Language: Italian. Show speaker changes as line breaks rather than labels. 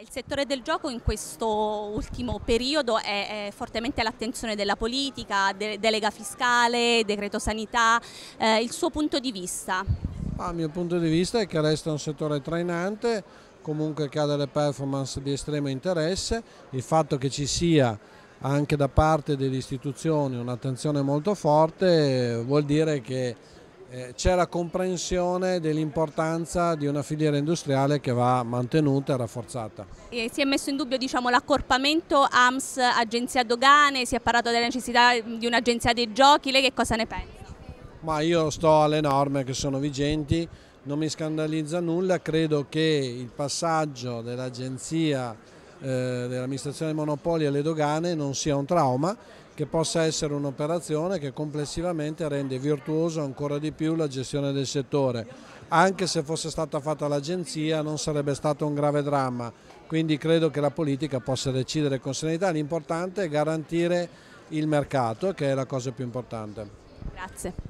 Il settore del gioco in questo ultimo periodo è, è fortemente all'attenzione della politica, de, delega fiscale, decreto sanità, eh, il suo punto di vista?
Ah, il mio punto di vista è che resta un settore trainante, comunque che ha delle performance di estremo interesse, il fatto che ci sia anche da parte delle istituzioni un'attenzione molto forte eh, vuol dire che eh, c'è la comprensione dell'importanza di una filiera industriale che va mantenuta e rafforzata.
E si è messo in dubbio diciamo, l'accorpamento AMS Agenzia Dogane, si è parlato della necessità di un'agenzia dei giochi, lei che cosa ne pensa?
Ma io sto alle norme che sono vigenti, non mi scandalizza nulla, credo che il passaggio dell'agenzia eh, dell'amministrazione dei monopoli alle dogane non sia un trauma, che possa essere un'operazione che complessivamente rende virtuoso ancora di più la gestione del settore. Anche se fosse stata fatta l'agenzia non sarebbe stato un grave dramma, quindi credo che la politica possa decidere con serenità, l'importante è garantire il mercato che è la cosa più importante.
Grazie.